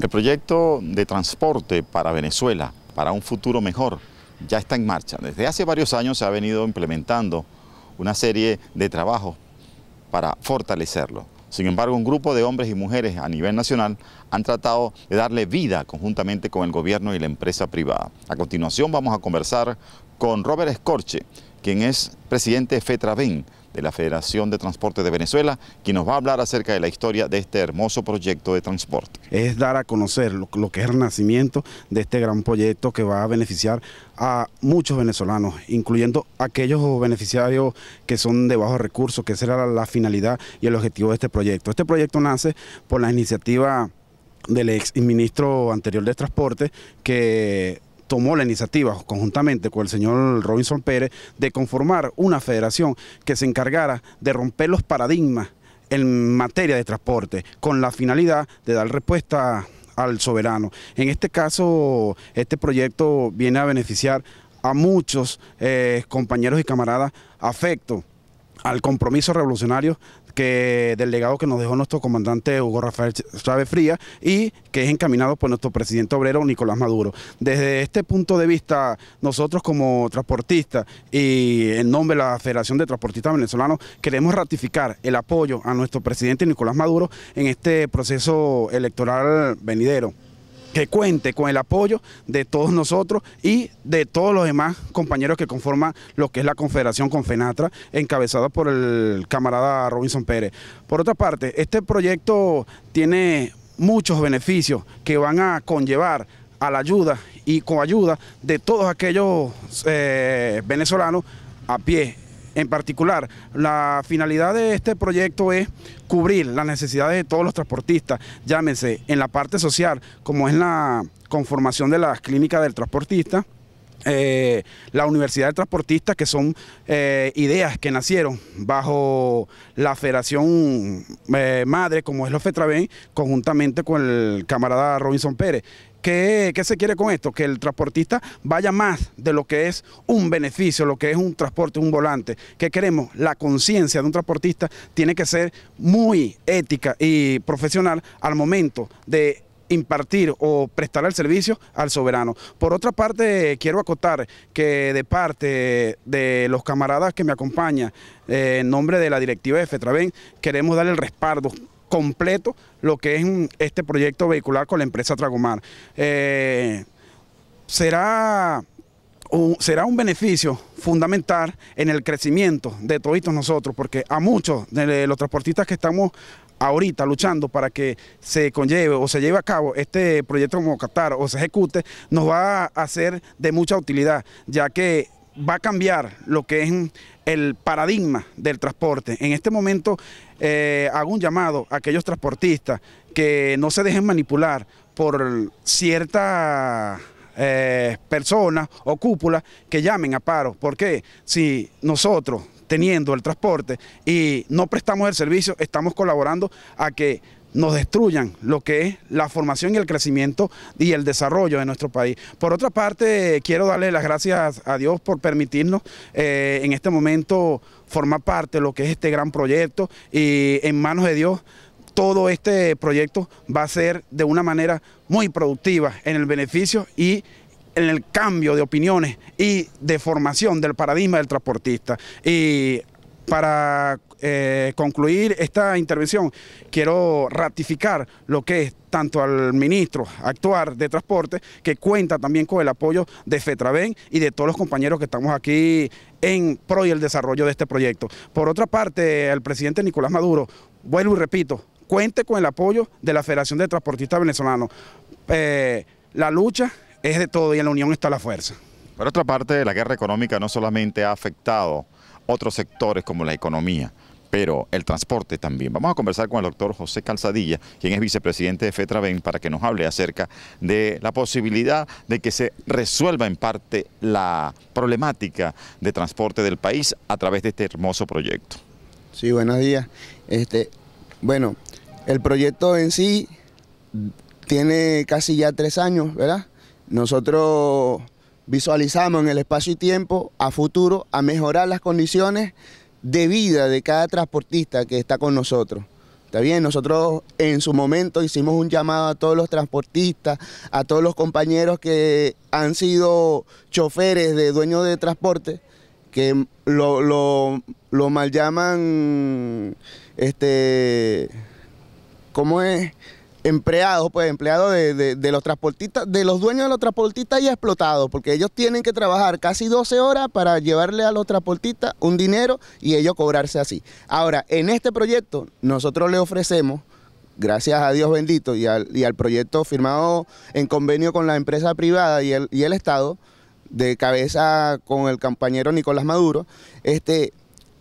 El proyecto de transporte para Venezuela, para un futuro mejor, ya está en marcha. Desde hace varios años se ha venido implementando una serie de trabajos para fortalecerlo. Sin embargo, un grupo de hombres y mujeres a nivel nacional han tratado de darle vida conjuntamente con el gobierno y la empresa privada. A continuación vamos a conversar con Robert Escorche, quien es presidente de FETRAVEN, de la Federación de Transporte de Venezuela, quien nos va a hablar acerca de la historia de este hermoso proyecto de transporte. Es dar a conocer lo, que es el nacimiento de este gran proyecto que va a beneficiar a muchos venezolanos, incluyendo aquellos beneficiarios que son de bajos recursos, que será la, la finalidad y el objetivo de este proyecto. Este proyecto nace por la iniciativa del ex ministro anterior de Transporte, que tomó la iniciativa conjuntamente con el señor Robinson Pérez de conformar una federación que se encargara de romper los paradigmas en materia de transporte con la finalidad de dar respuesta al soberano. En este caso, este proyecto viene a beneficiar a muchos eh, compañeros y camaradas afecto al compromiso revolucionario que, del legado que nos dejó nuestro comandante Hugo Rafael Chávez Fría y que es encaminado por nuestro presidente obrero Nicolás Maduro. Desde este punto de vista, nosotros como transportistas y en nombre de la Federación de Transportistas Venezolanos queremos ratificar el apoyo a nuestro presidente Nicolás Maduro en este proceso electoral venidero que cuente con el apoyo de todos nosotros y de todos los demás compañeros que conforman lo que es la Confederación Confenatra, encabezada por el camarada Robinson Pérez. Por otra parte, este proyecto tiene muchos beneficios que van a conllevar a la ayuda y coayuda de todos aquellos eh, venezolanos a pie en particular, la finalidad de este proyecto es cubrir las necesidades de todos los transportistas, llámense en la parte social, como es la conformación de las clínicas del transportista, eh, la Universidad del Transportista, que son eh, ideas que nacieron bajo la Federación eh, Madre, como es la FETRABEN, conjuntamente con el camarada Robinson Pérez. ¿Qué, se quiere con esto? Que el transportista vaya más de lo que es un beneficio, lo que es un transporte, un volante. ¿Qué queremos? La conciencia de un transportista tiene que ser muy ética y profesional al momento de impartir o prestar el servicio al soberano. Por otra parte, quiero acotar que de parte de los camaradas que me acompañan, eh, en nombre de la directiva de queremos dar el respaldo completo lo que es este proyecto vehicular con la empresa Tragomar. Eh, será, un, será un beneficio fundamental en el crecimiento de todos nosotros, porque a muchos de los transportistas que estamos ahorita luchando para que se conlleve o se lleve a cabo este proyecto como Qatar o se ejecute, nos va a ser de mucha utilidad, ya que va a cambiar lo que es el paradigma del transporte. En este momento eh, hago un llamado a aquellos transportistas que no se dejen manipular por cierta eh, personas o cúpulas que llamen a paro. porque Si nosotros, teniendo el transporte y no prestamos el servicio, estamos colaborando a que nos destruyan lo que es la formación y el crecimiento y el desarrollo de nuestro país. Por otra parte, quiero darle las gracias a Dios por permitirnos eh, en este momento formar parte de lo que es este gran proyecto y en manos de Dios todo este proyecto va a ser de una manera muy productiva en el beneficio y en el cambio de opiniones y de formación del paradigma del transportista. Y para eh, concluir esta intervención, quiero ratificar lo que es tanto al ministro actuar de transporte, que cuenta también con el apoyo de FETRABEN y de todos los compañeros que estamos aquí en pro y el desarrollo de este proyecto. Por otra parte, el presidente Nicolás Maduro, vuelvo y repito, cuente con el apoyo de la Federación de Transportistas Venezolanos. Eh, la lucha es de todo y en la unión está la fuerza. Por otra parte, la guerra económica no solamente ha afectado otros sectores como la economía, pero el transporte también. Vamos a conversar con el doctor José Calzadilla, quien es vicepresidente de FETRABEN, para que nos hable acerca de la posibilidad de que se resuelva en parte la problemática de transporte del país a través de este hermoso proyecto. Sí, buenos días. Este, bueno, el proyecto en sí tiene casi ya tres años, ¿verdad? Nosotros Visualizamos en el espacio y tiempo a futuro a mejorar las condiciones de vida de cada transportista que está con nosotros. Está bien, nosotros en su momento hicimos un llamado a todos los transportistas, a todos los compañeros que han sido choferes de dueños de transporte, que lo, lo, mal llaman, este, ¿cómo es? empleados, pues empleados de, los transportistas, de los dueños de los transportistas y explotados, porque ellos tienen que trabajar casi 12 horas para llevarle a los transportistas un dinero y ellos cobrarse así. Ahora, en este proyecto nosotros le ofrecemos, gracias a Dios bendito y al, proyecto firmado en convenio con la empresa privada y el, y el Estado, de cabeza con el compañero Nicolás Maduro, este,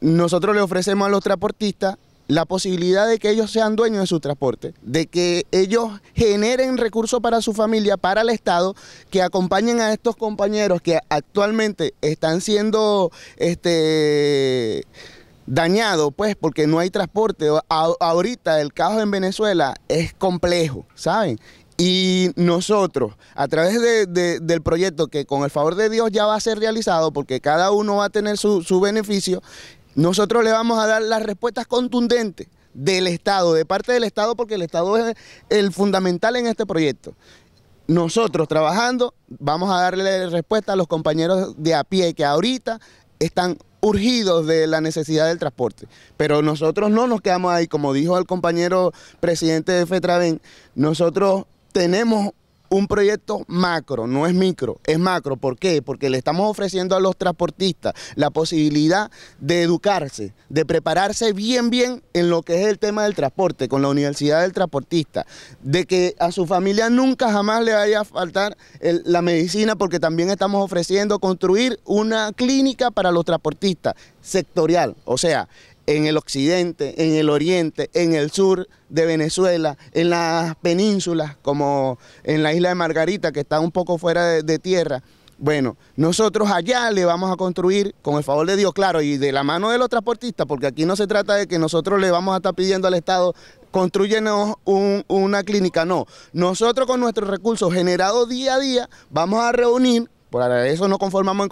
nosotros le ofrecemos a los transportistas la posibilidad de que ellos sean dueños de su transporte, de que ellos generen recursos para su familia, para el Estado, que acompañen a estos compañeros que actualmente están siendo este, dañados, pues, porque no hay transporte. ahorita el caso en Venezuela es complejo, ¿saben? Y nosotros, a través del proyecto que con el favor de Dios ya va a ser realizado, porque cada uno va a tener su beneficio, nosotros le vamos a dar las respuestas contundentes del Estado, de parte del Estado, porque el Estado es el fundamental en este proyecto. Nosotros trabajando vamos a darle respuesta a los compañeros de a pie que ahorita están urgidos de la necesidad del transporte. Pero nosotros no nos quedamos ahí, como dijo el compañero presidente de FETRABEN, nosotros tenemos un proyecto macro, no es micro, es macro. ¿Por qué? Porque le estamos ofreciendo a los transportistas la posibilidad de educarse, de prepararse bien, bien en lo que es el tema del transporte, con la Universidad del Transportista, de que a su familia nunca jamás le vaya a faltar la medicina, porque también estamos ofreciendo construir una clínica para los transportistas sectorial, o sea, en el occidente, en el oriente, en el sur de Venezuela, en las penínsulas, como en la isla de Margarita, que está un poco fuera de, tierra. Bueno, nosotros allá le vamos a construir, con el favor de Dios, claro, y de la mano de los transportistas, porque aquí no se trata de que nosotros le vamos a estar pidiendo al Estado, construyenos una clínica, no. Nosotros con nuestros recursos generados día a día, vamos a reunir por eso nos conformamos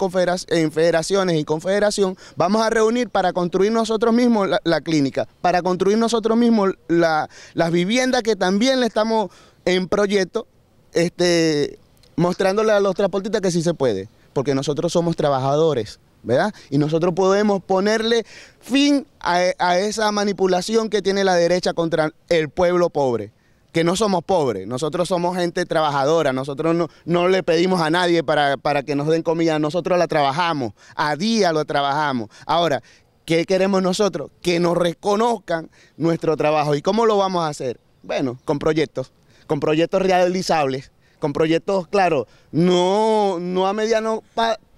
en, federaciones y confederación. Vamos a reunir para construir nosotros mismos la, clínica, para construir nosotros mismos las viviendas que también le estamos en proyecto, este, mostrándole a los transportistas que sí se puede, porque nosotros somos trabajadores. ¿verdad? Y nosotros podemos ponerle fin a esa manipulación que tiene la derecha contra el pueblo pobre que no somos pobres, nosotros somos gente trabajadora, nosotros no, le pedimos a nadie para, que nos den comida, nosotros la trabajamos, a día lo trabajamos. Ahora, ¿qué queremos nosotros? Que nos reconozcan nuestro trabajo. ¿Y cómo lo vamos a hacer? Bueno, con proyectos, con proyectos realizables, con proyectos, claro, no, a mediano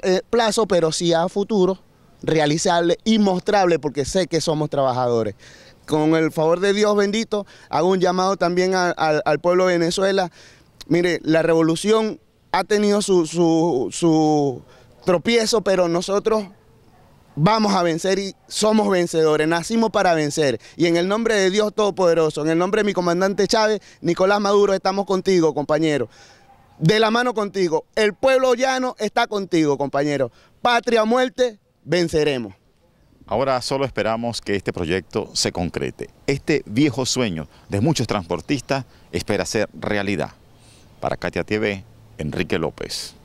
eh, plazo, pero sí a futuro, realizables y mostrables, porque sé que somos trabajadores con el favor de Dios bendito, hago un llamado también al pueblo de Venezuela. Mire, la revolución ha tenido su, su tropiezo, pero nosotros vamos a vencer y somos vencedores, nacimos para vencer. Y en el nombre de Dios Todopoderoso, en el nombre de mi comandante Chávez, Nicolás Maduro, estamos contigo, compañero. De la mano contigo. El pueblo llano está contigo, compañero. Patria muerte, venceremos. Ahora solo esperamos que este proyecto se concrete. Este viejo sueño de muchos transportistas espera ser realidad. Para Katia TV, Enrique López.